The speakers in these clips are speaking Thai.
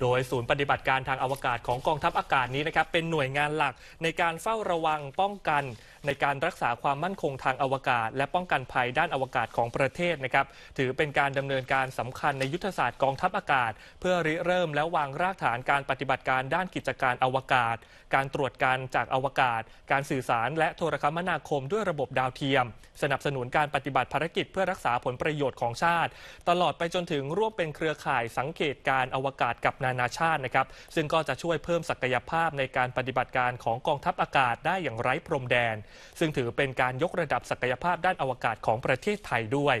โดยศูนย์ปฏิบัติการทางอวกาศของกองทัพอากาศนี้นะครับเป็นหน่วยงานหลักในการเฝ้าระวังป้องกัน ในการรักษาความมั่นคงทางอวกาศ และป้องกันภัยด้านอวกาศของประเทศนะครับถือเป็นการดำเนินการสำคัญในยุทธศาสตร์กองทัพอากาศ เพื่อริเริ่มและวางรากฐานการปฏิบัติการด้านกิจการอวกาศ การตรวจการจากอวกาศ การสื่อสาร และโทรคมนาคม ด้วยระบบดาวเทียม สนับสนุนการปฏิบัติภารกิจเพื่อรักษาผลประโยชน์ของชาติ ตลอดไปจนถึงร่วมเป็นเครือข่ายสังเกตการอวกาศกับนานาชาตินะครับ ซึ่งก็จะช่วยเพิ่มศักยภาพในการปฏิบัติการของกองทัพอากาศได้อย่างไร้พรมแดน ซึ่งถือเป็นการยกระดับศักยภาพด้านอวกาศของประเทศไทยด้วย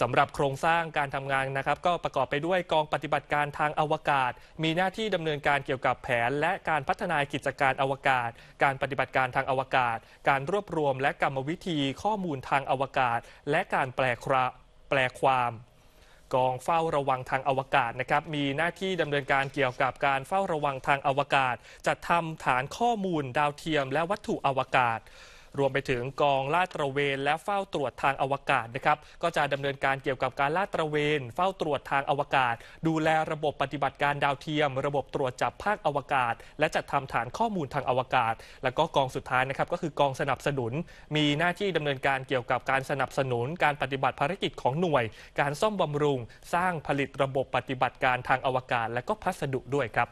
สำหรับโครงสร้างการทำงานนะครับ ก็ประกอบไปด้วยกองปฏิบัติการทางอวกาศ มีหน้าที่ดำเนินการเกี่ยวกับแผนและการพัฒนากิจการอวกาศ การปฏิบัติการทางอวกาศ การรวบรวม และกรรมวิธี ข้อมูลทางอวกาศ และการแปลคราแปลความกองเฝ้าระวังทางอวกาศนะครับ มีหน้าที่ดำเนินการเกี่ยวกับการเฝ้าระวังทางอวกาศ จัดทำฐานข้อมูลดาวเทียมและวัตถุอวกาศรวมไปถึงกองลาดตระเวนและเฝ้าตรวจทางอวกาศนะครับ ก็จะดำเนินการเกี่ยวกับการลาดตระเวนเฝ้าตรวจทางอวกาศ ดูแลระบบปฏิบัติการดาวเทียม ระบบตรวจจับภาคอวกาศ และจัดทำฐานข้อมูลทางอวกาศ แล้วก็กองสุดท้ายนะครับ ก็คือกองสนับสนุน มีหน้าที่ดำเนินการเกี่ยวกับการสนับสนุนการปฏิบัติภารกิจของหน่วย การซ่อมบำรุง สร้างผลิตระบบปฏิบัติการทางอวกาศ และก็พัสดุด้วยครับ